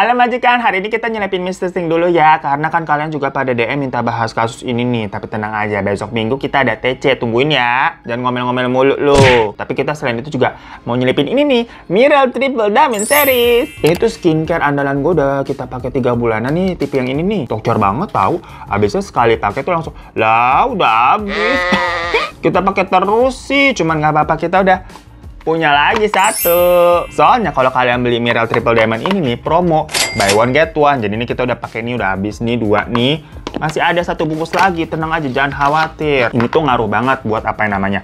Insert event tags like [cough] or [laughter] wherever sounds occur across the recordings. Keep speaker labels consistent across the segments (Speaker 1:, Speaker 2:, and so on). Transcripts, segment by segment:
Speaker 1: Halo majikan, hari ini kita nyelipin Mr. Sting dulu ya Karena kan kalian juga pada DM minta bahas kasus ini nih Tapi tenang aja, besok minggu kita ada TC Tungguin ya, jangan ngomel-ngomel mulu lu Tapi kita selain itu juga mau nyelipin ini nih Miral Triple Diamond Series Itu skincare andalan gue udah kita pakai 3 bulanan nih Tipe yang ini nih, tokcer banget tau Abisnya sekali pakai tuh langsung Lah udah habis [laughs] Kita pakai terus sih, cuman nggak apa-apa kita udah punya lagi satu. Soalnya kalau kalian beli Miral Triple Diamond ini nih promo buy one get one. Jadi ini kita udah pakai ini udah habis nih dua nih. Masih ada satu bungkus lagi. Tenang aja jangan khawatir. Ini tuh ngaruh banget buat apa yang namanya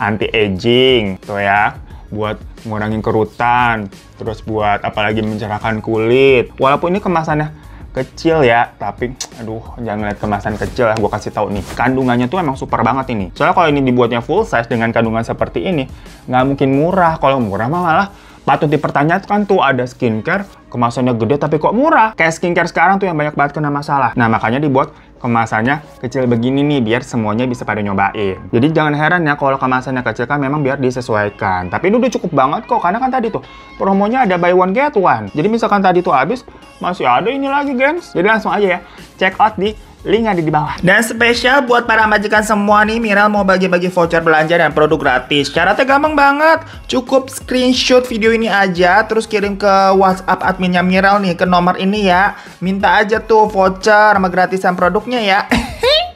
Speaker 1: anti aging tuh ya buat ngurangin kerutan, terus buat apalagi mencerahkan kulit. Walaupun ini kemasannya kecil ya tapi aduh jangan lihat kemasan kecil lah ya, gue kasih tahu nih kandungannya tuh emang super banget ini soalnya kalau ini dibuatnya full size dengan kandungan seperti ini nggak mungkin murah kalau murah mah malah patut dipertanyakan tuh ada skincare kemasannya gede tapi kok murah kayak skincare sekarang tuh yang banyak banget kena masalah nah makanya dibuat kemasannya kecil begini nih biar semuanya bisa pada nyobain jadi jangan heran ya kalau kemasannya kecil kan memang biar disesuaikan tapi ini udah cukup banget kok karena kan tadi tuh promonya ada buy one get one jadi misalkan tadi tuh habis masih ada ini lagi gengs jadi langsung aja ya check out di Link ada di bawah. Dan spesial buat para majikan semua nih, Miral mau bagi-bagi voucher belanja dan produk gratis. teh gampang banget. Cukup screenshot video ini aja, terus kirim ke WhatsApp adminnya Miral nih, ke nomor ini ya. Minta aja tuh voucher sama gratisan produknya ya. [laughs]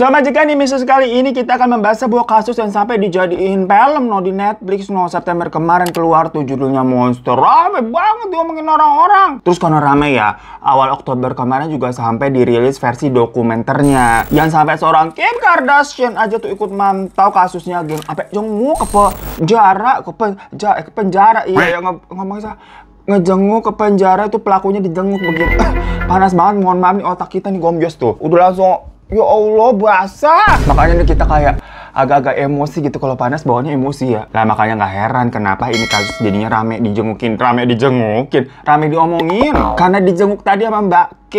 Speaker 1: So, majikan di Misus kali ini kita akan membahas sebuah kasus yang sampai dijadiin film no di Netflix no September kemarin keluar tuh judulnya Monster. Rame banget diomongin orang-orang. Terus karena rame ya, awal Oktober kemarin juga sampai dirilis versi dokumenternya. Yang sampai seorang Kim Kardashian aja tuh ikut mantau kasusnya geng apa jenguk ke penjara ke penjara eh, ke penjara iya ya ngomong ngejenguk ke penjara itu pelakunya dijenguk begitu [clears throat] panas banget mohon maaf nih otak kita nih gombios tuh udah langsung Ya Allah, basah. Makanya nih kita kayak agak-agak emosi gitu kalau panas bawahnya emosi ya. Lah makanya nggak heran kenapa ini kasus jadinya rame dijengukin, rame dijengukin, rame diomongin. Karena dijenguk tadi sama Mbak K.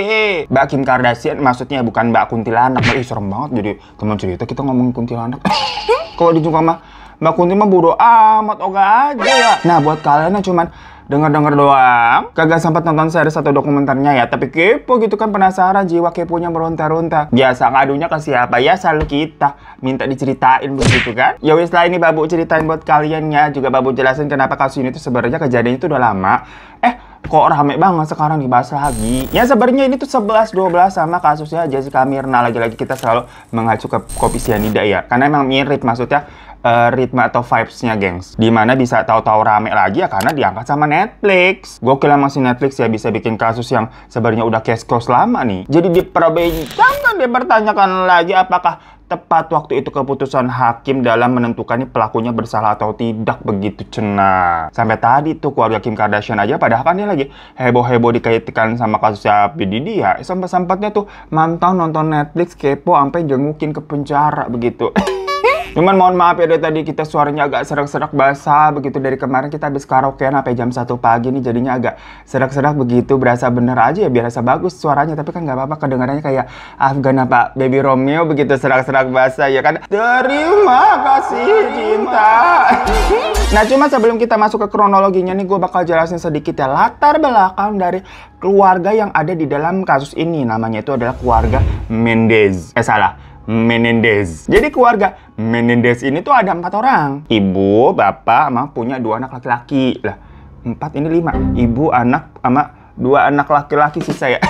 Speaker 1: Mbak Kim Kardashian maksudnya bukan Mbak Kuntilanak. Mbak, ih serem banget jadi teman cerita kita ngomongin Kuntilanak. [laughs] kalau dijenguk sama Mbak Kunti mah bodo amat, oga aja ya. Nah buat kalian yang cuman Dengar-dengar doang, kagak sempat nonton series atau dokumenternya ya, tapi kepo gitu kan penasaran jiwa keponya meronta-ronta. Biasa ngadunya ke siapa ya selalu kita minta diceritain begitu kan. Ya wis lah ini Babu ceritain buat kalian ya, juga Babu jelasin kenapa kasus ini tuh sebenarnya kejadian itu udah lama. Eh, kok rame banget sekarang dibahas lagi. Ya sebenarnya ini tuh 11 12 sama kasusnya Jessica Mirna lagi-lagi kita selalu mengacu ke kopi sianida ya. Karena emang mirip maksudnya uh, ritme atau vibes-nya, gengs. Dimana bisa tahu-tahu rame lagi ya karena diangkat sama Netflix. Gokil emang si Netflix ya bisa bikin kasus yang sebenarnya udah case close lama nih. Jadi diperbaiki. Jangan dipertanyakan lagi apakah tepat waktu itu keputusan hakim dalam menentukan pelakunya bersalah atau tidak begitu cena. Sampai tadi tuh keluarga Kim Kardashian aja padahal kan dia lagi heboh-heboh dikaitkan sama kasus api Didi ya. Sampai-sampatnya tuh mantau nonton Netflix kepo sampai jengukin ke penjara begitu. [laughs] Cuman mohon maaf ya dari tadi kita suaranya agak serak-serak basah begitu dari kemarin kita habis karaokean sampai jam satu pagi nih jadinya agak serak-serak begitu berasa bener aja ya biasa bagus suaranya tapi kan nggak apa-apa kedengarannya kayak Afgan apa Baby Romeo begitu serak-serak basah ya kan. Terima kasih cinta. nah cuma sebelum kita masuk ke kronologinya nih gue bakal jelasin sedikit ya latar belakang dari keluarga yang ada di dalam kasus ini namanya itu adalah keluarga Mendez. Eh salah Menendez. Jadi keluarga Menendez ini tuh ada empat orang. Ibu, bapak, sama punya dua anak laki-laki. Lah, empat ini lima. Ibu, anak, sama dua anak laki-laki sih saya. [laughs]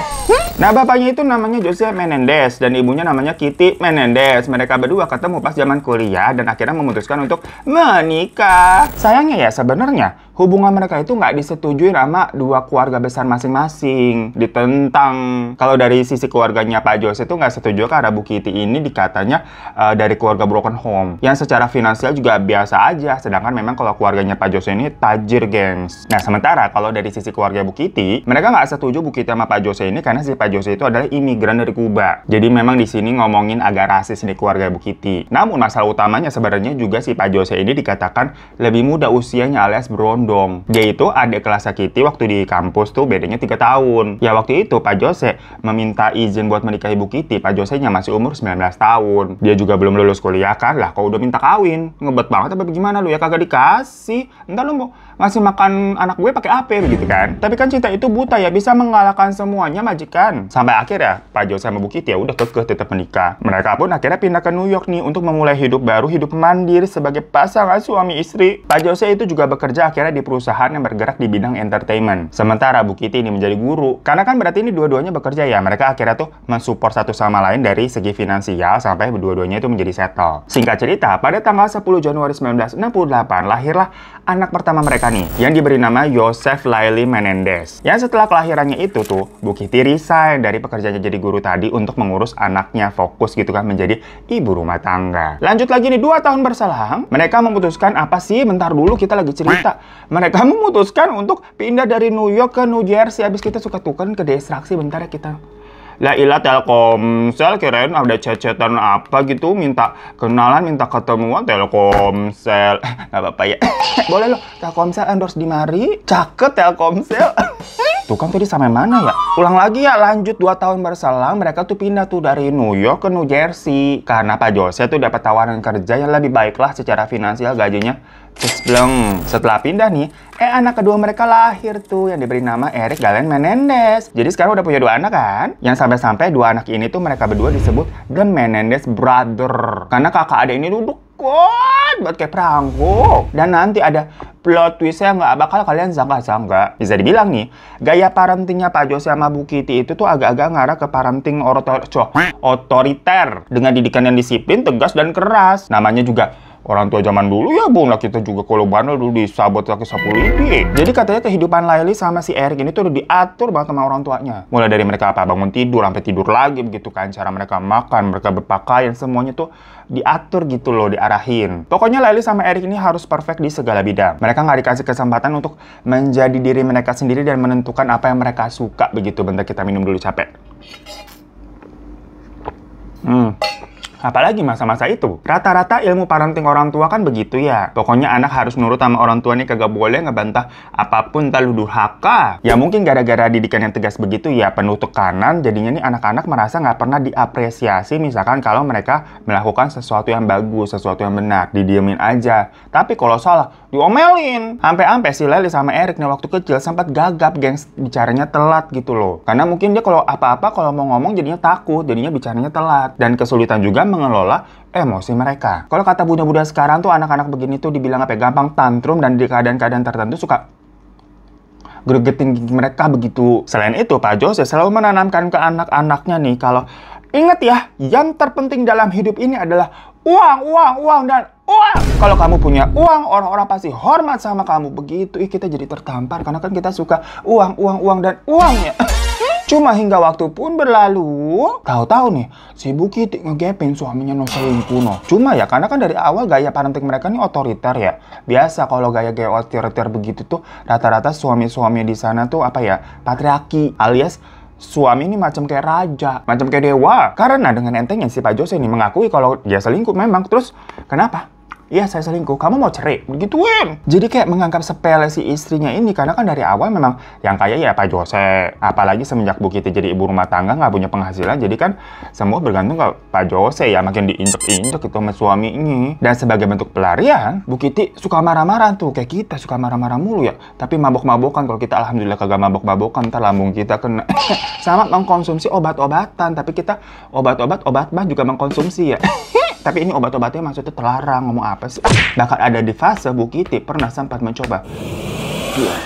Speaker 1: Nah, bapaknya itu namanya Jose Menendez dan ibunya namanya Kitty Menendez. Mereka berdua ketemu pas zaman kuliah dan akhirnya memutuskan untuk menikah. Sayangnya ya, sebenarnya hubungan mereka itu nggak disetujui sama dua keluarga besar masing-masing. Ditentang. Kalau dari sisi keluarganya Pak Jose itu nggak setuju karena Bu Kitty ini dikatanya uh, dari keluarga broken home. Yang secara finansial juga biasa aja. Sedangkan memang kalau keluarganya Pak Jose ini tajir, gengs. Nah, sementara kalau dari sisi keluarga Bu Kitty, mereka nggak setuju Bu Kitty sama Pak Jose ini karena si Pak Jose itu adalah imigran dari Kuba. Jadi memang di sini ngomongin agak rasis di keluarga Bu Kitty. Namun masalah utamanya sebenarnya juga si Pak Jose ini dikatakan lebih muda usianya alias brown dong. Dia itu adik kelas Sakiti waktu di kampus tuh bedanya 3 tahun. Ya waktu itu Pak Jose meminta izin buat menikahi Bu Kiti. Pak Jose nya masih umur 19 tahun. Dia juga belum lulus kuliah kan, lah kau udah minta kawin. Ngebet banget apa gimana lu ya kagak dikasih. Entar lu mau ngasih makan anak gue pakai HP begitu kan. Tapi kan cinta itu buta ya, bisa mengalahkan semuanya majikan. Sampai akhirnya Pak Jo sama Bukit ya udah kekeh tetap menikah. Mereka pun akhirnya pindah ke New York nih untuk memulai hidup baru, hidup mandiri sebagai pasangan suami istri. Pak Jose itu juga bekerja akhirnya di perusahaan yang bergerak di bidang entertainment. Sementara Bukit ini menjadi guru. Karena kan berarti ini dua-duanya bekerja ya. Mereka akhirnya tuh mensupport satu sama lain dari segi finansial sampai berdua duanya itu menjadi settle. Singkat cerita, pada tanggal 10 Januari 1968 lahirlah anak pertama mereka nih, yang diberi nama Yosef Laili Menendez. Yang setelah kelahirannya itu tuh, Bukiti resign dari pekerjaannya jadi guru tadi untuk mengurus anaknya fokus gitu kan menjadi ibu rumah tangga. Lanjut lagi nih, dua tahun berselang, mereka memutuskan apa sih? Bentar dulu kita lagi cerita. Mereka memutuskan untuk pindah dari New York ke New Jersey. Abis kita suka tuken ke distraksi bentar ya kita lah ilah telkomsel kirain ada cecetan apa gitu minta kenalan minta ketemuan telkomsel [laughs] nggak apa-apa ya [coughs] boleh loh telkomsel endorse di mari cakep telkomsel [laughs] Tuh kan tadi sampai mana ya? Ulang lagi ya, lanjut dua tahun berselang mereka tuh pindah tuh dari New York ke New Jersey. Karena Pak Jose tuh dapat tawaran kerja yang lebih baik lah secara finansial gajinya. terus belum. Setelah pindah nih, eh anak kedua mereka lahir tuh yang diberi nama Eric Galen Menendez. Jadi sekarang udah punya dua anak kan? Yang sampai-sampai dua anak ini tuh mereka berdua disebut The Menendez Brother. Karena kakak ada ini duduk takut buat kayak perangku Dan nanti ada plot twist twistnya nggak bakal kalian sangka-sangka. Bisa dibilang nih, gaya parentingnya Pak Jose sama Bu Kitty itu tuh agak-agak ngarah ke parenting otoriter dengan didikan yang disiplin, tegas, dan keras. Namanya juga Orang tua zaman dulu ya bung lah kita juga kalau bandel dulu disabot kaki sapu lidi. Jadi katanya kehidupan Laili sama si Erik ini tuh udah diatur banget sama orang tuanya. Mulai dari mereka apa bangun tidur sampai tidur lagi begitu kan cara mereka makan, mereka berpakaian semuanya tuh diatur gitu loh, diarahin. Pokoknya Laili sama Erik ini harus perfect di segala bidang. Mereka nggak dikasih kesempatan untuk menjadi diri mereka sendiri dan menentukan apa yang mereka suka begitu. Bentar kita minum dulu capek. Hmm. Apalagi masa-masa itu. Rata-rata ilmu parenting orang tua kan begitu ya. Pokoknya anak harus nurut sama orang tua nih kagak boleh ngebantah apapun terlalu durhaka. Ya mungkin gara-gara didikan yang tegas begitu ya penuh tekanan jadinya nih anak-anak merasa nggak pernah diapresiasi misalkan kalau mereka melakukan sesuatu yang bagus, sesuatu yang benar, didiemin aja. Tapi kalau salah, diomelin. Sampai-sampai si Lely sama Eric nih waktu kecil sempat gagap gengs bicaranya telat gitu loh. Karena mungkin dia kalau apa-apa kalau mau ngomong jadinya takut, jadinya bicaranya telat dan kesulitan juga mengelola emosi mereka. Kalau kata bunda-bunda sekarang tuh anak-anak begini tuh dibilang apa ya, gampang tantrum dan di keadaan-keadaan tertentu suka gregetin mereka begitu. Selain itu, Pak Jose selalu menanamkan ke anak-anaknya nih kalau Ingat ya, yang terpenting dalam hidup ini adalah uang, uang, uang, dan uang. Kalau kamu punya uang, orang-orang pasti hormat sama kamu. Begitu, ih kita jadi tertampar karena kan kita suka uang, uang, uang, dan uang ya. [laughs] Cuma hingga waktu pun berlalu, tahu-tahu nih, si Bukit ngegepin suaminya Nosayin Kuno. Cuma ya, karena kan dari awal gaya parenting mereka nih otoriter ya. Biasa kalau gaya-gaya otoriter begitu tuh, rata-rata suami-suami di sana tuh apa ya, patriarki alias suami ini macam kayak raja, macam kayak dewa. Karena dengan entengnya si Pak Jose ini mengakui kalau dia selingkuh memang. Terus kenapa? iya saya selingkuh, kamu mau cerai, begituin. Jadi kayak menganggap sepele si istrinya ini, karena kan dari awal memang yang kaya ya Pak Jose. Apalagi semenjak Bu Kitty jadi ibu rumah tangga, nggak punya penghasilan, jadi kan semua bergantung ke Pak Jose ya, makin diinjek-injek itu sama suami ini. Dan sebagai bentuk pelarian, Bu Kitty suka marah-marah tuh, kayak kita suka marah-marah mulu ya. Tapi mabok-mabokan, kalau kita alhamdulillah kagak mabok-mabokan, ntar lambung kita kena. [laughs] sama mengkonsumsi obat-obatan, tapi kita obat-obat, obat mah juga mengkonsumsi ya. [laughs] Tapi ini obat-obatnya maksudnya terlarang, ngomong apa sih? Bakal ah, ada di fase Bu Kitty pernah sempat mencoba.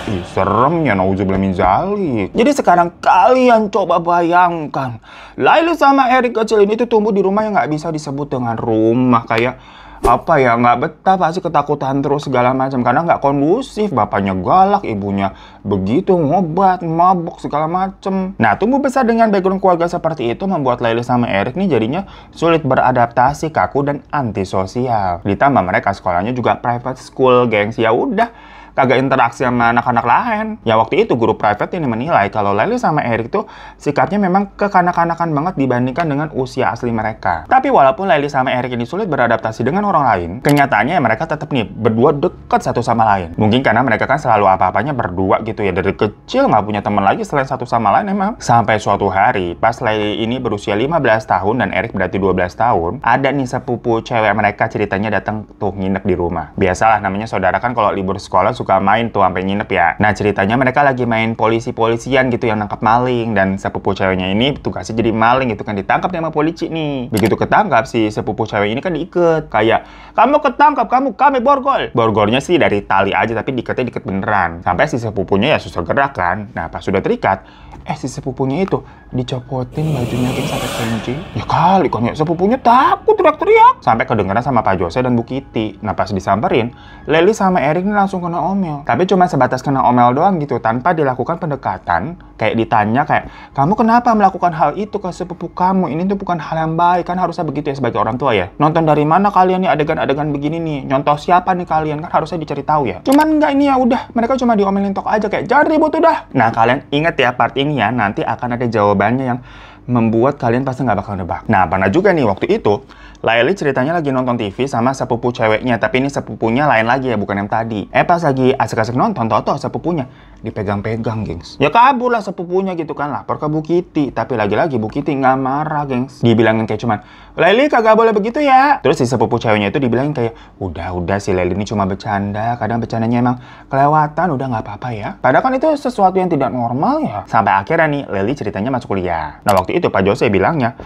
Speaker 1: Ih, seremnya nauzubillah zalik. Jadi sekarang kalian coba bayangkan. Laila sama Erik kecil ini tuh tumbuh di rumah yang nggak bisa disebut dengan rumah. Kayak apa ya nggak betah pasti ketakutan terus segala macam karena nggak kondusif bapaknya galak ibunya begitu ngobat mabuk segala macem nah tumbuh besar dengan background keluarga seperti itu membuat Lely sama Eric nih jadinya sulit beradaptasi kaku dan antisosial ditambah mereka sekolahnya juga private school gengs ya udah kagak interaksi sama anak-anak lain. Ya waktu itu guru private ini menilai kalau Lely sama Eric tuh sikapnya memang kekanak-kanakan banget dibandingkan dengan usia asli mereka. Tapi walaupun Lely sama Eric ini sulit beradaptasi dengan orang lain, kenyataannya mereka tetap nih berdua dekat satu sama lain. Mungkin karena mereka kan selalu apa-apanya berdua gitu ya dari kecil nggak punya teman lagi selain satu sama lain emang. Sampai suatu hari pas Lely ini berusia 15 tahun dan Eric berarti 12 tahun, ada nih sepupu cewek mereka ceritanya datang tuh nginep di rumah. Biasalah namanya saudara kan kalau libur sekolah suka main tuh sampai nginep ya. Nah ceritanya mereka lagi main polisi-polisian gitu yang nangkap maling dan sepupu ceweknya ini tugasnya jadi maling gitu kan ditangkap sama polisi nih. Begitu ketangkap si sepupu cewek ini kan diikat kayak kamu ketangkap kamu kami borgol. Borgolnya sih dari tali aja tapi diikatnya diikat beneran. Sampai si sepupunya ya susah gerak kan. Nah pas sudah terikat eh si sepupunya itu dicopotin bajunya Kim sampai kunci. Ya kali kan ya sepupunya takut teriak-teriak sampai kedengeran sama Pak Jose dan Bu Kitty. Nah pas disamperin Leli sama Erik ini langsung kena om omel. Tapi cuma sebatas kena omel doang gitu, tanpa dilakukan pendekatan. Kayak ditanya kayak, kamu kenapa melakukan hal itu ke sepupu kamu? Ini tuh bukan hal yang baik, kan harusnya begitu ya sebagai orang tua ya. Nonton dari mana kalian nih adegan-adegan begini nih? Nyontoh siapa nih kalian? Kan harusnya dicari tahu ya. Cuman nggak ini ya udah, mereka cuma diomelin tok aja kayak, jangan ribut udah. Nah kalian ingat ya part ini ya, nanti akan ada jawabannya yang membuat kalian pasti nggak bakal nebak. Nah, pernah juga nih waktu itu Laili ceritanya lagi nonton TV sama sepupu ceweknya, tapi ini sepupunya lain lagi ya, bukan yang tadi. Eh pas lagi asik-asik nonton, toto sepupunya dipegang-pegang, gengs. Ya kabur lah sepupunya gitu kan, lapor ke Bukiti. Tapi lagi-lagi Bukiti nggak marah, gengs. Dibilangin kayak cuman, Laili kagak boleh begitu ya. Terus si sepupu ceweknya itu dibilangin kayak, udah-udah si Laili ini cuma bercanda, kadang bercandanya emang kelewatan, udah nggak apa-apa ya. Padahal kan itu sesuatu yang tidak normal ya. Sampai akhirnya nih, Laili ceritanya masuk kuliah. Nah waktu itu Pak Jose bilangnya,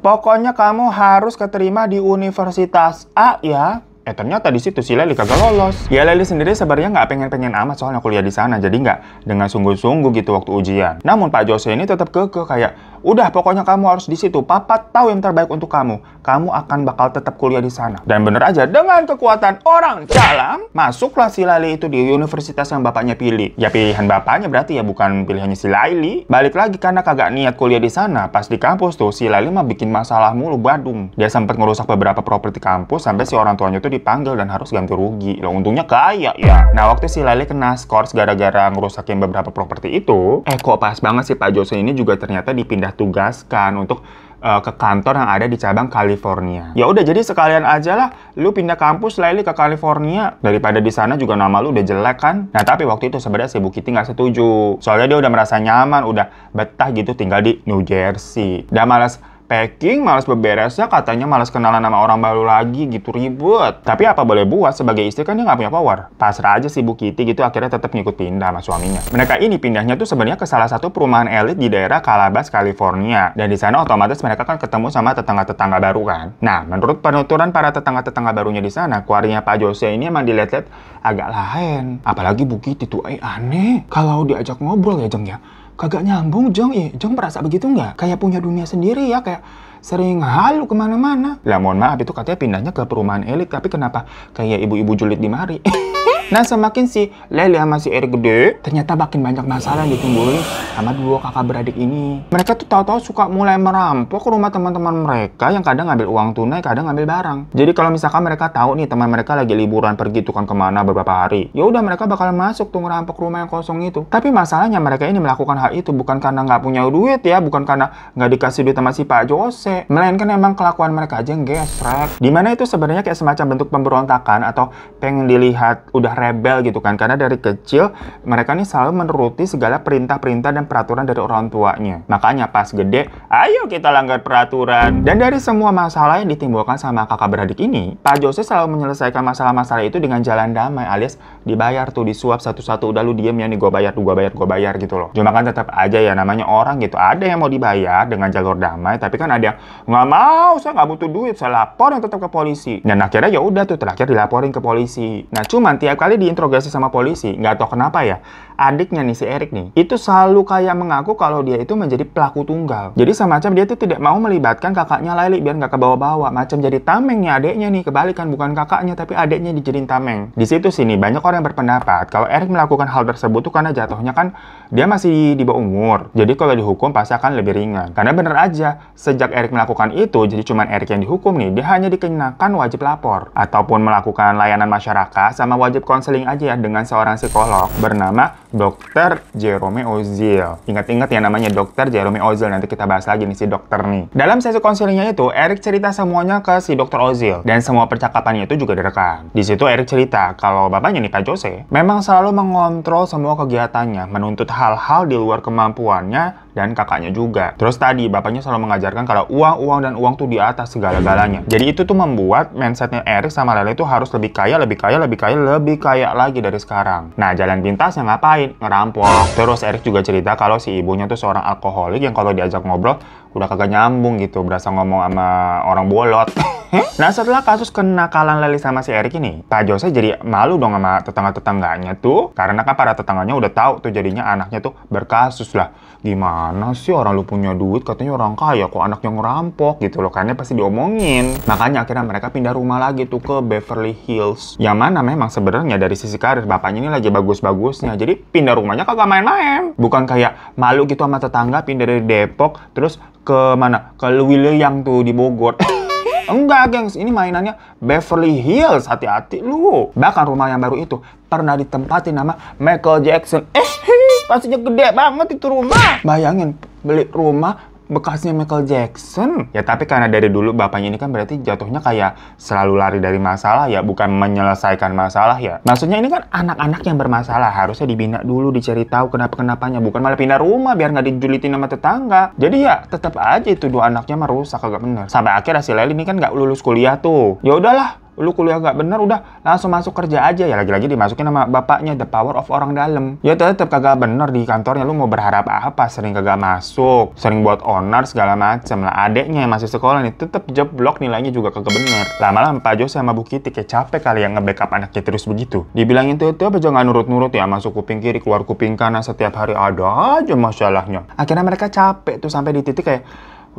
Speaker 1: Pokoknya kamu harus keterima di universitas A ya. Eh ternyata di situ si Leli kagak lolos. Ya Leli sendiri sebenarnya nggak pengen-pengen amat soalnya kuliah di sana. Jadi nggak dengan sungguh-sungguh gitu waktu ujian. Namun Pak Jose ini tetap kekeh kayak Udah, pokoknya kamu harus di situ. Papa tahu yang terbaik untuk kamu. Kamu akan bakal tetap kuliah di sana. Dan bener aja, dengan kekuatan orang dalam, masuklah si Laili itu di universitas yang bapaknya pilih. Ya pilihan bapaknya berarti ya bukan pilihannya si Laili. Balik lagi karena kagak niat kuliah di sana. Pas di kampus tuh, si Laili mah bikin masalah mulu badung. Dia sempat ngerusak beberapa properti kampus sampai si orang tuanya tuh dipanggil dan harus ganti rugi. Lo untungnya kaya ya. Nah, waktu si Laili kena skors gara-gara ngerusakin beberapa properti itu, eh kok pas banget sih Pak Jose ini juga ternyata dipindah tugaskan untuk uh, ke kantor yang ada di cabang California. Ya udah jadi sekalian aja lah lu pindah kampus Lely ke California daripada di sana juga nama lu udah jelek kan. Nah, tapi waktu itu sebenarnya si Bukiti nggak setuju. Soalnya dia udah merasa nyaman, udah betah gitu tinggal di New Jersey. Udah malas packing, malas beberesnya, katanya malas kenalan sama orang baru lagi gitu ribut. Tapi apa boleh buat sebagai istri kan dia nggak punya power. Pasrah aja si Bu Kitty gitu akhirnya tetap ngikut pindah sama suaminya. Mereka ini pindahnya tuh sebenarnya ke salah satu perumahan elit di daerah Calabas, California. Dan di sana otomatis mereka kan ketemu sama tetangga-tetangga baru kan. Nah, menurut penuturan para tetangga-tetangga barunya di sana, keluarnya Pak Jose ini emang dilihat-lihat agak lain. Apalagi Bu Kitty tuh eh aneh. Kalau diajak ngobrol ya Jeng ya, kagak nyambung Jong ya Jong merasa begitu nggak kayak punya dunia sendiri ya kayak sering halu kemana-mana lah mohon maaf itu katanya pindahnya ke perumahan elit tapi kenapa kayak ibu-ibu julid di mari [laughs] Nah semakin si Lele sama si Eric gede, ternyata makin banyak masalah yang ditimbulin sama dua kakak beradik ini. Mereka tuh tahu-tahu suka mulai merampok rumah teman-teman mereka yang kadang ngambil uang tunai, kadang ngambil barang. Jadi kalau misalkan mereka tahu nih teman mereka lagi liburan pergi tuh kan kemana beberapa hari, ya udah mereka bakal masuk tuh ngerampok rumah yang kosong itu. Tapi masalahnya mereka ini melakukan hal itu bukan karena nggak punya duit ya, bukan karena nggak dikasih duit sama si Pak Jose, melainkan emang kelakuan mereka aja yang gesrek. Dimana itu sebenarnya kayak semacam bentuk pemberontakan atau pengen dilihat udah rebel gitu kan karena dari kecil mereka nih selalu menuruti segala perintah-perintah dan peraturan dari orang tuanya makanya pas gede ayo kita langgar peraturan dan dari semua masalah yang ditimbulkan sama kakak beradik ini Pak Jose selalu menyelesaikan masalah-masalah itu dengan jalan damai alias dibayar tuh disuap satu-satu udah lu diem ya nih gue bayar gue bayar gue bayar gitu loh cuma kan tetap aja ya namanya orang gitu ada yang mau dibayar dengan jalur damai tapi kan ada yang nggak mau saya nggak butuh duit saya lapor yang tetap ke polisi dan akhirnya ya udah tuh terakhir dilaporin ke polisi nah cuman tiap kali diinterogasi sama polisi, nggak tahu kenapa ya, adiknya nih si Erik nih, itu selalu kayak mengaku kalau dia itu menjadi pelaku tunggal. Jadi semacam dia tuh tidak mau melibatkan kakaknya Laili biar nggak kebawa-bawa. Macam jadi tamengnya adiknya nih, kebalikan bukan kakaknya tapi adiknya dijadiin tameng. Di situ sini banyak orang yang berpendapat kalau Erik melakukan hal tersebut tuh karena jatuhnya kan dia masih di bawah umur. Jadi kalau dihukum pasti akan lebih ringan. Karena bener aja, sejak Erik melakukan itu, jadi cuma Erik yang dihukum nih, dia hanya dikenakan wajib lapor. Ataupun melakukan layanan masyarakat sama wajib konseling aja ya dengan seorang psikolog bernama Dokter Jerome Ozil. Ingat-ingat ya namanya Dokter Jerome Ozil. Nanti kita bahas lagi nih si dokter nih. Dalam sesi konsilinya itu, Eric cerita semuanya ke si dokter Ozil. Dan semua percakapannya itu juga direkam. Di situ Eric cerita kalau bapaknya nih Pak Jose, memang selalu mengontrol semua kegiatannya, menuntut hal-hal di luar kemampuannya dan kakaknya juga. Terus tadi bapaknya selalu mengajarkan kalau uang, uang dan uang tuh di atas segala-galanya. Jadi itu tuh membuat mindsetnya Eric sama Lele itu harus lebih kaya, lebih kaya, lebih kaya, lebih kaya lagi dari sekarang. Nah jalan pintas pintasnya ngapain? Ngerampok. Terus Eric juga cerita kalau si ibunya tuh seorang alkoholik yang kalau diajak ngobrol udah kagak nyambung gitu, berasa ngomong sama orang bolot. [laughs] nah setelah kasus kenakalan Lely sama si Erik ini, Pak Jose jadi malu dong sama tetangga-tetangganya tuh. Karena kan para tetangganya udah tahu tuh jadinya anaknya tuh berkasus lah. Gimana sih orang lu punya duit katanya orang kaya kok anaknya ngerampok gitu loh. Karena pasti diomongin. Makanya akhirnya mereka pindah rumah lagi tuh ke Beverly Hills. Yang mana memang sebenarnya dari sisi karir bapaknya ini lagi bagus-bagusnya. Jadi pindah rumahnya kagak main-main. Bukan kayak malu gitu sama tetangga pindah dari Depok terus ke mana? Ke yang tuh di Bogor. [laughs] Enggak, gengs. Ini mainannya Beverly Hills. Hati-hati lu. Bahkan rumah yang baru itu pernah ditempati nama Michael Jackson. Eh, [laughs] pastinya gede banget itu rumah. Bayangin, beli rumah bekasnya Michael Jackson. Ya tapi karena dari dulu bapaknya ini kan berarti jatuhnya kayak selalu lari dari masalah ya, bukan menyelesaikan masalah ya. Maksudnya ini kan anak-anak yang bermasalah harusnya dibina dulu, dicari tahu kenapa-kenapanya, bukan malah pindah rumah biar nggak dijulitin sama tetangga. Jadi ya tetap aja itu dua anaknya merusak agak bener. Sampai akhir si Leli ini kan nggak lulus kuliah tuh. Ya udahlah, lu kuliah gak bener udah langsung masuk kerja aja ya lagi-lagi dimasukin sama bapaknya the power of orang dalam ya tetap kagak bener di kantornya lu mau berharap apa sering kagak masuk sering buat honor segala macem lah adeknya yang masih sekolah nih tetap jeblok nilainya juga kagak bener lama-lama Pak Jose sama Bu Kitty kayak capek kali yang nge-backup anaknya terus begitu dibilangin tuh itu aja nggak nurut-nurut ya masuk kuping kiri keluar kuping kanan setiap hari ada aja masalahnya akhirnya mereka capek tuh sampai di titik kayak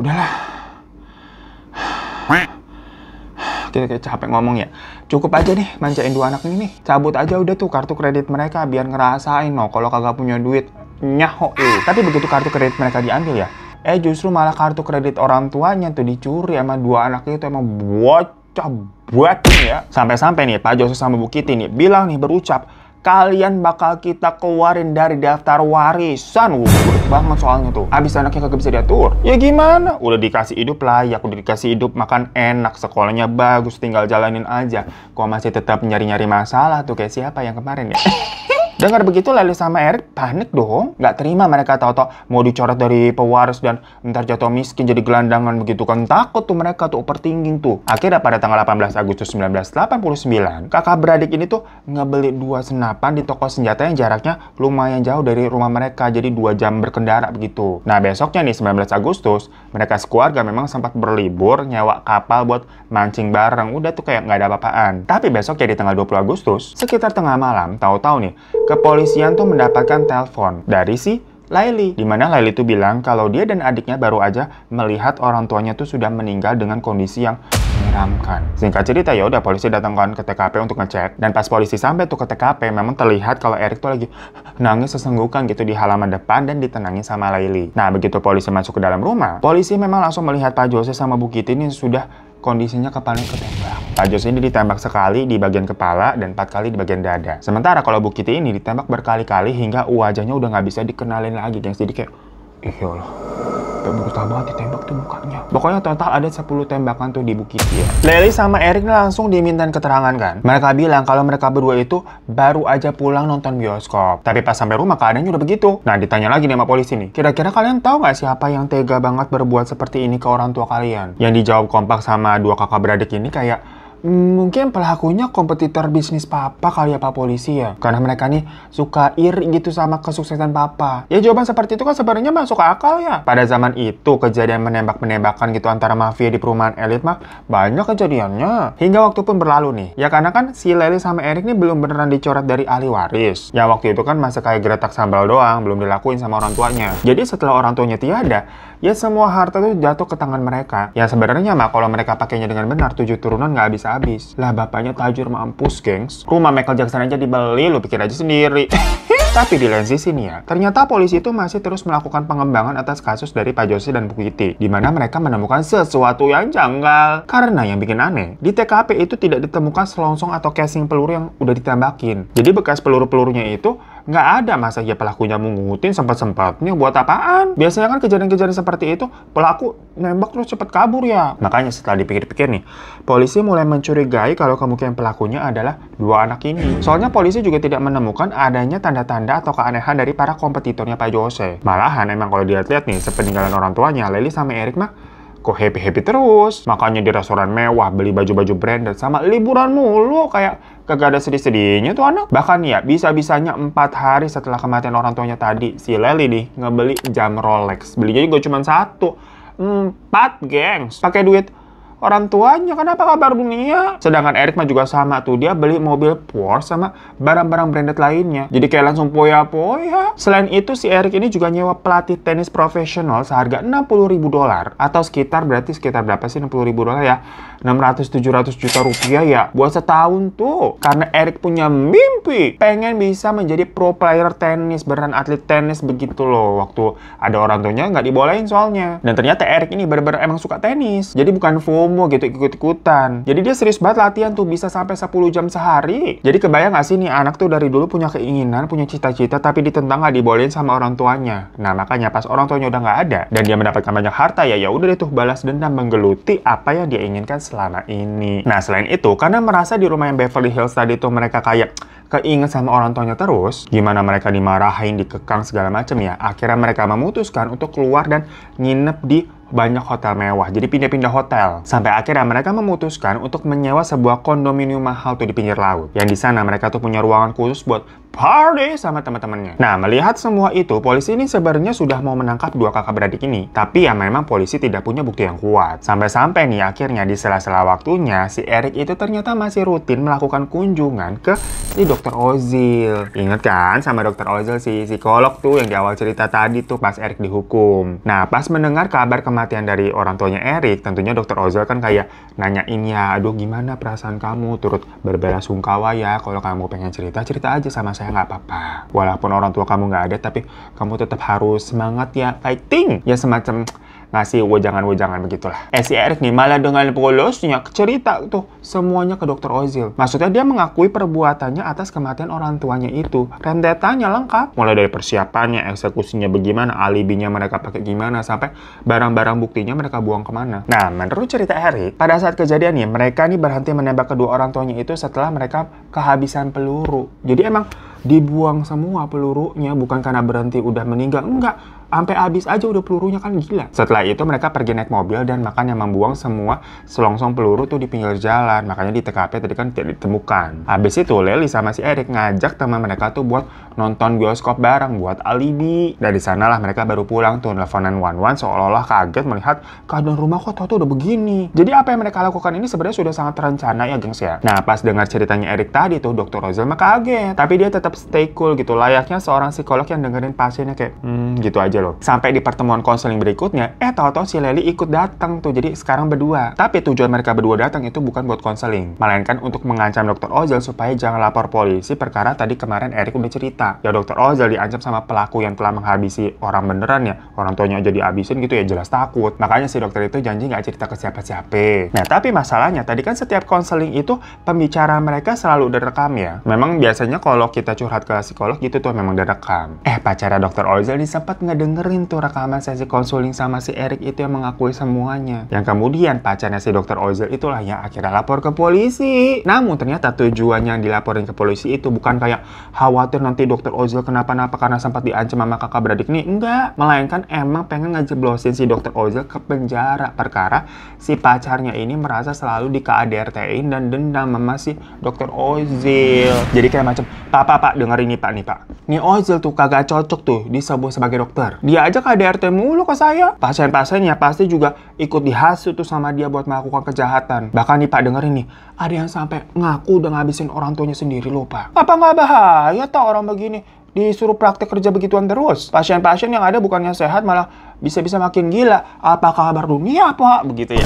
Speaker 1: udahlah kayak capek ngomong ya. Cukup aja nih manjain dua anak ini nih. Cabut aja udah tuh kartu kredit mereka biar ngerasain no kalau kagak punya duit. Nyaho eh. Tapi begitu kartu kredit mereka diambil ya, eh justru malah kartu kredit orang tuanya tuh dicuri sama dua anak itu emang bocah buat ya. Sampai-sampai nih Pak Joseph sama Bu Kitty nih bilang nih berucap, kalian bakal kita keluarin dari daftar warisan. Wuh, banget soalnya tuh. Abis anaknya kagak bisa diatur. Ya gimana? Udah dikasih hidup layak, udah dikasih hidup makan enak, sekolahnya bagus, tinggal jalanin aja. Kok masih tetap nyari-nyari masalah tuh kayak siapa yang kemarin ya? Dengar begitu Lely sama Eric panik dong, nggak terima mereka tahu tau mau dicoret dari pewaris dan ntar jatuh miskin jadi gelandangan begitu kan takut tuh mereka tuh overthinking tuh. Akhirnya pada tanggal 18 Agustus 1989, kakak beradik ini tuh ngebeli dua senapan di toko senjata yang jaraknya lumayan jauh dari rumah mereka jadi dua jam berkendara begitu. Nah besoknya nih 19 Agustus, mereka sekeluarga memang sempat berlibur nyewa kapal buat mancing bareng, udah tuh kayak nggak ada apa-apaan. Tapi besoknya di tanggal 20 Agustus, sekitar tengah malam, tahu-tahu nih kepolisian tuh mendapatkan telepon dari si Laili, di mana Laili tuh bilang kalau dia dan adiknya baru aja melihat orang tuanya tuh sudah meninggal dengan kondisi yang menyeramkan. Singkat cerita ya udah polisi datang kan ke TKP untuk ngecek dan pas polisi sampai tuh ke TKP memang terlihat kalau Erik tuh lagi nangis sesenggukan gitu di halaman depan dan ditenangin sama Laili. Nah begitu polisi masuk ke dalam rumah, polisi memang langsung melihat Pak Jose sama Bukit ini sudah kondisinya kepalanya ketembak. Pak Jos ini ditembak sekali di bagian kepala dan empat kali di bagian dada. Sementara kalau Bu ini ditembak berkali-kali hingga wajahnya udah nggak bisa dikenalin lagi, gengs. Jadi kayak Ih ya Allah. kayak berusaha banget ditembak tuh mukanya. Pokoknya total ada 10 tembakan tuh di Bukit Dia. Ya. Lely sama Eric langsung dimintain keterangan kan. Mereka bilang kalau mereka berdua itu baru aja pulang nonton bioskop. Tapi pas sampai rumah keadaannya udah begitu. Nah ditanya lagi nih sama polisi nih. Kira-kira kalian tahu nggak siapa yang tega banget berbuat seperti ini ke orang tua kalian? Yang dijawab kompak sama dua kakak beradik ini kayak mungkin pelakunya kompetitor bisnis papa kali ya pak polisi ya karena mereka nih suka ir gitu sama kesuksesan papa ya jawaban seperti itu kan sebenarnya masuk akal ya pada zaman itu kejadian menembak menembakan gitu antara mafia di perumahan elit mah banyak kejadiannya hingga waktu pun berlalu nih ya karena kan si Lely sama Erik nih belum beneran dicoret dari ahli waris ya waktu itu kan masih kayak geretak sambal doang belum dilakuin sama orang tuanya jadi setelah orang tuanya tiada ya semua harta tuh jatuh ke tangan mereka ya sebenarnya mah kalau mereka pakainya dengan benar tujuh turunan nggak bisa habis Lah bapaknya tajur mampus, gengs. Rumah Michael Jackson aja dibeli, lu pikir aja sendiri. [laughs] Tapi di lain sisi nih ya, ternyata polisi itu masih terus melakukan pengembangan atas kasus dari Pak Jose dan Bu Kitty, di mana mereka menemukan sesuatu yang janggal. Karena yang bikin aneh, di TKP itu tidak ditemukan selongsong atau casing peluru yang udah ditembakin. Jadi bekas peluru-pelurunya itu nggak ada masa ya pelakunya mengungutin sempat-sempatnya buat apaan? Biasanya kan kejadian-kejadian seperti itu pelaku nembak terus cepat kabur ya. Makanya setelah dipikir-pikir nih, polisi mulai mencurigai kalau kemungkinan pelakunya adalah dua anak ini. Soalnya polisi juga tidak menemukan adanya tanda-tanda bercanda atau keanehan dari para kompetitornya Pak Jose. Malahan emang kalau dilihat-lihat nih, sepeninggalan orang tuanya, Lely sama Erik mah kok happy-happy terus. Makanya di restoran mewah, beli baju-baju branded, sama liburan mulu. Kayak kagak ada sedih-sedihnya tuh anak. Bahkan ya, bisa-bisanya empat hari setelah kematian orang tuanya tadi, si Lely nih ngebeli jam Rolex. Belinya juga cuma satu. Empat, gengs. Pakai duit orang tuanya. Kenapa kabar dunia? Sedangkan Erik mah juga sama tuh. Dia beli mobil Porsche sama barang-barang branded lainnya. Jadi kayak langsung poya-poya. Selain itu, si Erik ini juga nyewa pelatih tenis profesional seharga 60 ribu dolar. Atau sekitar, berarti sekitar berapa sih 60 ribu dolar ya? 600-700 juta rupiah ya. Buat setahun tuh. Karena Erik punya mimpi. Pengen bisa menjadi pro player tenis. Beneran atlet tenis begitu loh. Waktu ada orang tuanya nggak dibolehin soalnya. Dan ternyata Erik ini bener-bener emang suka tenis. Jadi bukan full FOMO gitu ikut-ikutan. Jadi dia serius banget latihan tuh bisa sampai 10 jam sehari. Jadi kebayang gak sih nih anak tuh dari dulu punya keinginan, punya cita-cita tapi ditentang gak dibolehin sama orang tuanya. Nah makanya pas orang tuanya udah gak ada dan dia mendapatkan banyak harta ya ya udah deh tuh balas dendam menggeluti apa yang dia inginkan selama ini. Nah selain itu karena merasa di rumah yang Beverly Hills tadi tuh mereka kayak keinget sama orang tuanya terus, gimana mereka dimarahin, dikekang segala macam ya. Akhirnya mereka memutuskan untuk keluar dan nginep di banyak hotel mewah, jadi pindah-pindah hotel. Sampai akhirnya mereka memutuskan untuk menyewa sebuah kondominium mahal tuh di pinggir laut. Yang di sana mereka tuh punya ruangan khusus buat party sama teman-temannya. Nah, melihat semua itu, polisi ini sebenarnya sudah mau menangkap dua kakak beradik ini. Tapi ya memang polisi tidak punya bukti yang kuat. Sampai-sampai nih akhirnya di sela-sela waktunya, si Eric itu ternyata masih rutin melakukan kunjungan ke si dokter Ozil. Ingat kan sama dokter Ozil si psikolog tuh yang di awal cerita tadi tuh pas Eric dihukum. Nah, pas mendengar kabar kematian dari orang tuanya Eric, tentunya dokter Ozil kan kayak nanyain ya, aduh gimana perasaan kamu? Turut berbela sungkawa ya kalau kamu pengen cerita, cerita aja sama saya usaha nggak apa-apa. Walaupun orang tua kamu nggak ada, tapi kamu tetap harus semangat ya fighting. Ya semacam ngasih wejangan-wejangan begitulah. Eh si Eric gimana dengan polosnya? Cerita tuh semuanya ke dokter Ozil. Maksudnya dia mengakui perbuatannya atas kematian orang tuanya itu. Rendetanya lengkap. Mulai dari persiapannya, eksekusinya bagaimana, alibinya mereka pakai gimana, sampai barang-barang buktinya mereka buang kemana. Nah, menurut cerita Eric, pada saat kejadian kejadiannya mereka nih berhenti menembak kedua orang tuanya itu setelah mereka kehabisan peluru. Jadi emang dibuang semua pelurunya bukan karena berhenti udah meninggal enggak sampai habis aja udah pelurunya kan gila. Setelah itu mereka pergi naik mobil dan makanya membuang semua selongsong peluru tuh di pinggir jalan. Makanya di TKP tadi kan tidak ditemukan. Habis itu Leli sama si Erik ngajak teman mereka tuh buat nonton bioskop bareng buat alibi. Dari sanalah mereka baru pulang tuh nelfonan Wan Wan seolah-olah kaget melihat keadaan rumah kok tuh udah begini. Jadi apa yang mereka lakukan ini sebenarnya sudah sangat terencana ya gengs ya. Nah pas dengar ceritanya Erik tadi tuh Dokter Rosel mah kaget. Tapi dia tetap stay cool gitu layaknya seorang psikolog yang dengerin pasiennya kayak hmm gitu aja aja loh. Sampai di pertemuan konseling berikutnya, eh tahu-tahu si Leli ikut datang tuh. Jadi sekarang berdua. Tapi tujuan mereka berdua datang itu bukan buat konseling, melainkan untuk mengancam Dr. Ozil supaya jangan lapor polisi perkara tadi kemarin Erik udah cerita. Ya Dr. Ozil diancam sama pelaku yang telah menghabisi orang beneran ya. Orang tuanya aja dihabisin gitu ya jelas takut. Makanya si dokter itu janji nggak cerita ke siapa-siapa. Nah tapi masalahnya tadi kan setiap konseling itu pembicara mereka selalu direkam ya. Memang biasanya kalau kita curhat ke psikolog gitu tuh memang direkam. Eh pacara Dr. Ozil nih sempat ngedengar dengerin tuh rekaman sesi konseling sama si Erik itu yang mengakui semuanya. Yang kemudian pacarnya si dokter Ozil itulah yang akhirnya lapor ke polisi. Namun ternyata tujuan yang dilaporin ke polisi itu bukan kayak khawatir nanti dokter Ozil kenapa-napa karena sempat diancam sama kakak beradik nih. Enggak, melainkan emang pengen ngejeblosin si dokter Ozil ke penjara perkara si pacarnya ini merasa selalu di kdrt dan dendam sama si dokter Ozil. Jadi kayak macam, papa Pak, Pak, dengerin nih Pak nih Pak. Nih Ozil tuh kagak cocok tuh disebut sebagai dokter. Dia aja KDRT mulu ke saya. Pasien-pasiennya pasti juga ikut dihasut tuh sama dia buat melakukan kejahatan. Bahkan nih Pak dengerin nih, ada yang sampai ngaku udah ngabisin orang tuanya sendiri loh Pak. Apa nggak bahaya tau orang begini? disuruh praktek kerja begituan terus. Pasien-pasien yang ada bukannya sehat malah bisa-bisa makin gila. Apa kabar dunia apa? Begitu ya.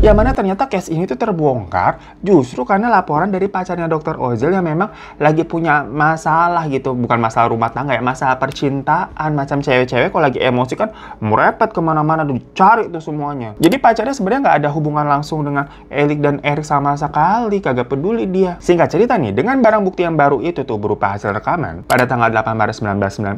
Speaker 1: [laughs] yang mana ternyata case ini tuh terbongkar justru karena laporan dari pacarnya Dr. Ozil yang memang lagi punya masalah gitu. Bukan masalah rumah tangga ya, masalah percintaan. Macam cewek-cewek kalau lagi emosi kan merepet kemana-mana, dicari tuh semuanya. Jadi pacarnya sebenarnya nggak ada hubungan langsung dengan Elik dan Erik sama sekali, kagak peduli dia. Singkat cerita nih, dengan barang bukti yang baru itu tuh berupa hasil rekaman, pada tanggal 8 Maret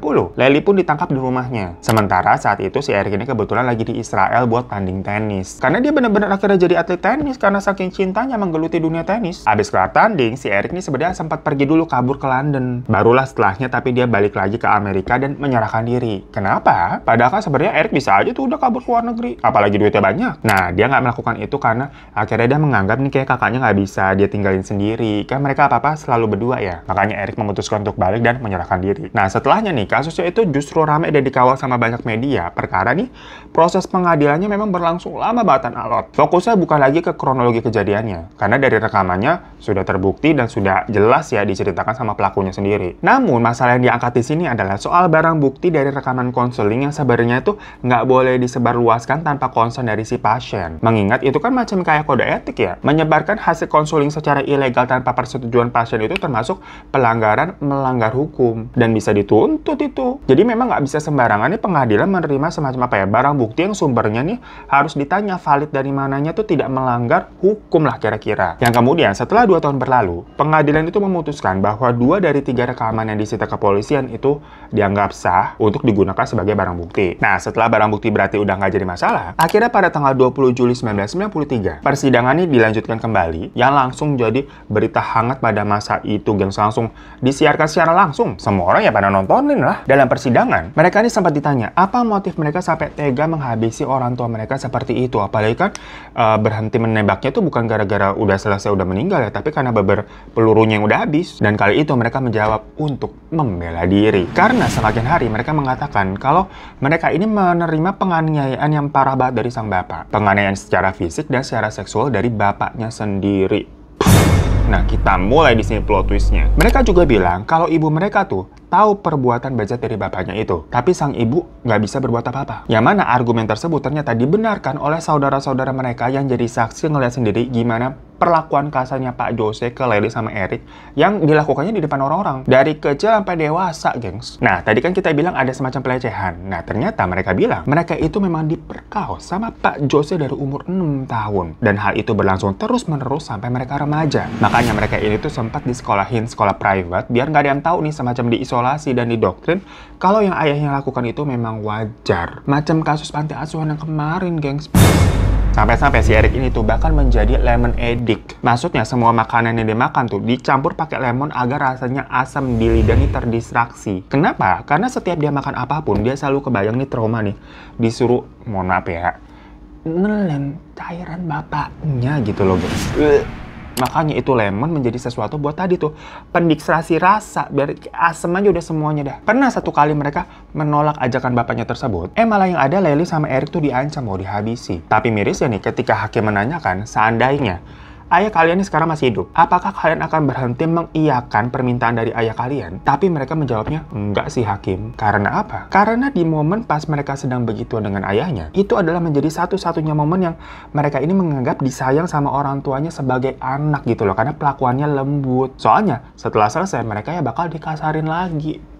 Speaker 1: 1990, Lely pun ditangkap di rumahnya. Sementara saat itu itu si Eric ini kebetulan lagi di Israel buat tanding tenis. Karena dia benar-benar akhirnya jadi atlet tenis karena saking cintanya menggeluti dunia tenis. Abis kelar tanding, si Eric ini sebenarnya sempat pergi dulu kabur ke London. Barulah setelahnya tapi dia balik lagi ke Amerika dan menyerahkan diri. Kenapa? Padahal kan sebenarnya Eric bisa aja tuh udah kabur ke luar negeri. Apalagi duitnya banyak. Nah, dia nggak melakukan itu karena akhirnya dia menganggap nih kayak kakaknya nggak bisa, dia tinggalin sendiri. Kan mereka apa-apa selalu berdua ya. Makanya Eric memutuskan untuk balik dan menyerahkan diri. Nah, setelahnya nih, kasusnya itu justru rame dan dikawal sama banyak media. Per perkara nih, proses pengadilannya memang berlangsung lama batan alot. Fokusnya bukan lagi ke kronologi kejadiannya, karena dari rekamannya sudah terbukti dan sudah jelas ya diceritakan sama pelakunya sendiri. Namun, masalah yang diangkat di sini adalah soal barang bukti dari rekaman konseling yang sebenarnya itu nggak boleh disebarluaskan tanpa konsen dari si pasien. Mengingat itu kan macam kayak kode etik ya, menyebarkan hasil konseling secara ilegal tanpa persetujuan pasien itu termasuk pelanggaran melanggar hukum dan bisa dituntut itu. Jadi memang nggak bisa sembarangan nih pengadilan menerima semacam apa ya barang bukti yang sumbernya nih harus ditanya valid dari mananya tuh tidak melanggar hukum lah kira-kira. Yang kemudian setelah dua tahun berlalu, pengadilan itu memutuskan bahwa dua dari tiga rekaman yang disita kepolisian itu dianggap sah untuk digunakan sebagai barang bukti. Nah setelah barang bukti berarti udah nggak jadi masalah, akhirnya pada tanggal 20 Juli 1993 persidangan ini dilanjutkan kembali yang langsung jadi berita hangat pada masa itu yang langsung disiarkan secara langsung. Semua orang ya pada nontonin lah. Dalam persidangan mereka ini sempat ditanya apa motif mereka sampai tega menghabisi orang tua mereka seperti itu. Apalagi kan uh, berhenti menembaknya itu bukan gara-gara udah selesai udah meninggal ya, tapi karena beber pelurunya yang udah habis. Dan kali itu mereka menjawab untuk membela diri. Karena semakin hari mereka mengatakan kalau mereka ini menerima penganiayaan yang parah banget dari sang bapak. Penganiayaan secara fisik dan secara seksual dari bapaknya sendiri. Nah, kita mulai di sini plot twistnya. Mereka juga bilang kalau ibu mereka tuh tahu perbuatan bejat dari bapaknya itu. Tapi sang ibu nggak bisa berbuat apa-apa. Yang mana argumen tersebut ternyata dibenarkan oleh saudara-saudara mereka yang jadi saksi ngeliat sendiri gimana perlakuan kasarnya Pak Jose ke Lely sama Eric yang dilakukannya di depan orang-orang. Dari kecil sampai dewasa, gengs. Nah, tadi kan kita bilang ada semacam pelecehan. Nah, ternyata mereka bilang mereka itu memang diperkaos sama Pak Jose dari umur 6 tahun. Dan hal itu berlangsung terus-menerus sampai mereka remaja. Makanya mereka ini tuh sempat disekolahin sekolah private biar nggak ada yang tahu nih semacam diisolasi diisolasi dan didoktrin kalau yang ayahnya lakukan itu memang wajar. Macam kasus panti asuhan yang kemarin, gengs. Sampai-sampai si Eric ini tuh bahkan menjadi lemon addict. Maksudnya semua makanan yang dia makan tuh dicampur pakai lemon agar rasanya asam di lidah nih terdistraksi. Kenapa? Karena setiap dia makan apapun, dia selalu kebayang nih trauma nih. Disuruh, mohon maaf ya, nelen cairan bapaknya gitu loh guys. Makanya itu lemon menjadi sesuatu buat tadi tuh pendikstrasi rasa biar asem aja udah semuanya dah. Pernah satu kali mereka menolak ajakan bapaknya tersebut, eh malah yang ada lely sama Erik tuh diancam mau dihabisi. Tapi miris ya nih ketika hakim menanyakan seandainya ayah kalian ini sekarang masih hidup. Apakah kalian akan berhenti mengiyakan permintaan dari ayah kalian? Tapi mereka menjawabnya, enggak sih hakim. Karena apa? Karena di momen pas mereka sedang begitu dengan ayahnya, itu adalah menjadi satu-satunya momen yang mereka ini menganggap disayang sama orang tuanya sebagai anak gitu loh. Karena pelakuannya lembut. Soalnya setelah selesai mereka ya bakal dikasarin lagi.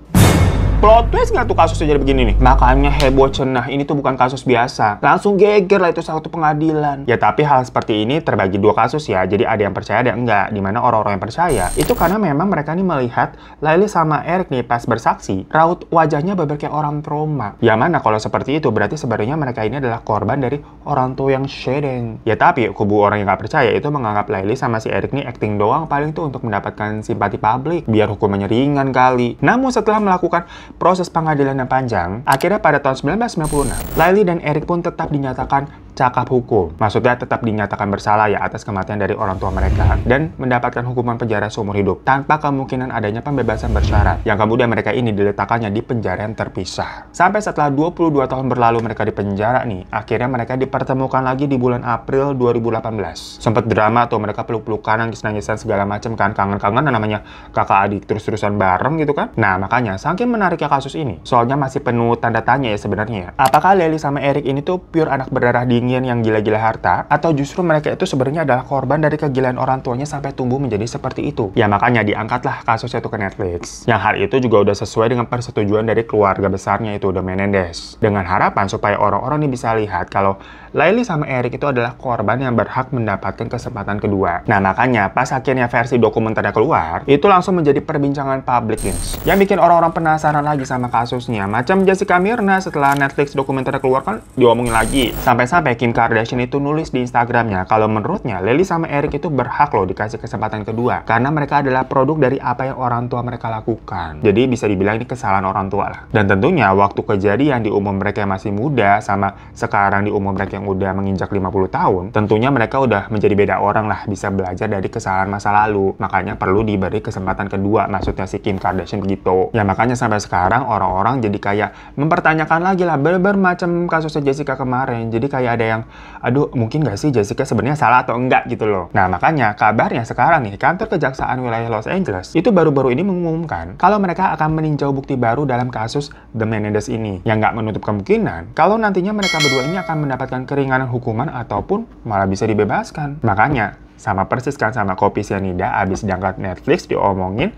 Speaker 1: Plot twist nggak tuh kasusnya jadi begini nih? Makanya heboh cenah, ini tuh bukan kasus biasa. Langsung geger lah itu satu pengadilan. Ya tapi hal seperti ini terbagi dua kasus ya, jadi ada yang percaya ada yang enggak. Dimana orang-orang yang percaya, itu karena memang mereka nih melihat Laili sama Eric nih pas bersaksi, raut wajahnya beberapa orang trauma. Ya mana kalau seperti itu, berarti sebenarnya mereka ini adalah korban dari orang tua yang shading. Ya tapi kubu orang yang nggak percaya itu menganggap Laili sama si Eric nih acting doang paling tuh untuk mendapatkan simpati publik, biar hukumannya ringan kali. Namun setelah melakukan proses pengadilan yang panjang, akhirnya pada tahun 1996, Laili dan Eric pun tetap dinyatakan cakap hukum. Maksudnya tetap dinyatakan bersalah ya atas kematian dari orang tua mereka dan mendapatkan hukuman penjara seumur hidup tanpa kemungkinan adanya pembebasan bersyarat yang kemudian mereka ini diletakkannya di penjara yang terpisah. Sampai setelah 22 tahun berlalu mereka di penjara nih, akhirnya mereka dipertemukan lagi di bulan April 2018. Sempat drama tuh mereka peluk-pelukan, nangis-nangisan segala macam kan, kangen-kangen namanya kakak adik terus-terusan bareng gitu kan. Nah makanya saking menariknya kasus ini, soalnya masih penuh tanda tanya ya sebenarnya. Ya. Apakah Lely sama Eric ini tuh pure anak berdarah dingin ketinggian yang gila-gila harta, atau justru mereka itu sebenarnya adalah korban dari kegilaan orang tuanya sampai tumbuh menjadi seperti itu. Ya makanya diangkatlah kasus itu ke Netflix. Yang hal itu juga udah sesuai dengan persetujuan dari keluarga besarnya itu, The Menendez. Dengan harapan supaya orang-orang ini bisa lihat kalau Laili sama Eric itu adalah korban yang berhak mendapatkan kesempatan kedua. Nah makanya pas akhirnya versi dokumenternya keluar, itu langsung menjadi perbincangan publik Yang bikin orang-orang penasaran lagi sama kasusnya. Macam Jessica Mirna setelah Netflix dokumenternya keluar kan diomongin lagi. Sampai-sampai Kim Kardashian itu nulis di Instagramnya kalau menurutnya Lily sama Eric itu berhak loh dikasih kesempatan kedua. Karena mereka adalah produk dari apa yang orang tua mereka lakukan. Jadi bisa dibilang ini kesalahan orang tua lah. Dan tentunya waktu kejadian di umum mereka yang masih muda sama sekarang di umum mereka yang udah menginjak 50 tahun, tentunya mereka udah menjadi beda orang lah, bisa belajar dari kesalahan masa lalu. Makanya perlu diberi kesempatan kedua, maksudnya si Kim Kardashian begitu. Ya makanya sampai sekarang orang-orang jadi kayak mempertanyakan lagi lah, berbagai macam kasusnya Jessica kemarin. Jadi kayak ada yang, aduh mungkin gak sih Jessica sebenarnya salah atau enggak gitu loh. Nah makanya kabarnya sekarang nih, kantor kejaksaan wilayah Los Angeles itu baru-baru ini mengumumkan kalau mereka akan meninjau bukti baru dalam kasus The Menendez ini. Yang nggak menutup kemungkinan, kalau nantinya mereka berdua ini akan mendapatkan ke keringanan hukuman ataupun malah bisa dibebaskan. Makanya, sama persis kan sama kopi sianida abis diangkat Netflix diomongin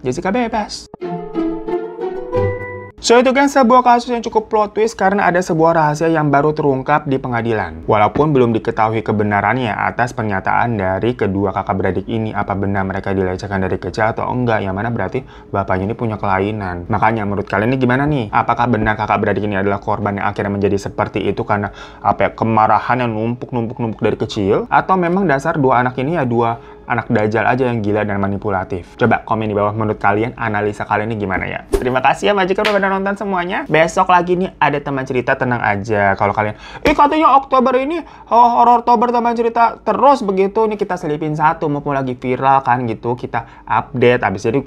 Speaker 1: Jessica bebas. So itu kan sebuah kasus yang cukup plot twist karena ada sebuah rahasia yang baru terungkap di pengadilan. Walaupun belum diketahui kebenarannya atas pernyataan dari kedua kakak beradik ini apa benar mereka dilecehkan dari kecil atau enggak yang mana berarti bapaknya ini punya kelainan. Makanya menurut kalian ini gimana nih? Apakah benar kakak beradik ini adalah korban yang akhirnya menjadi seperti itu karena apa ya, kemarahan yang numpuk-numpuk-numpuk dari kecil atau memang dasar dua anak ini ya dua anak dajal aja yang gila dan manipulatif. Coba komen di bawah menurut kalian analisa kalian ini gimana ya. Terima kasih ya majikan udah nonton semuanya. Besok lagi nih ada teman cerita tenang aja. Kalau kalian, eh katanya Oktober ini oh, horror Oktober teman cerita terus begitu. Ini kita selipin satu mumpung lagi viral kan gitu. Kita update Abis itu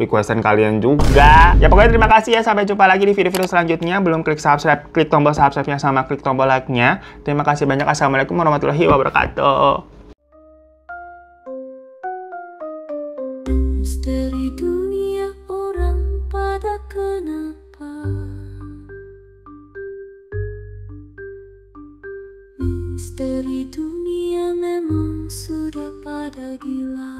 Speaker 1: requestan kalian juga. Ya pokoknya terima kasih ya sampai jumpa lagi di video-video selanjutnya. Belum klik subscribe, klik tombol subscribe-nya sama klik tombol like-nya. Terima kasih banyak. Assalamualaikum warahmatullahi wabarakatuh. Misteri dunia memang sudah pada gila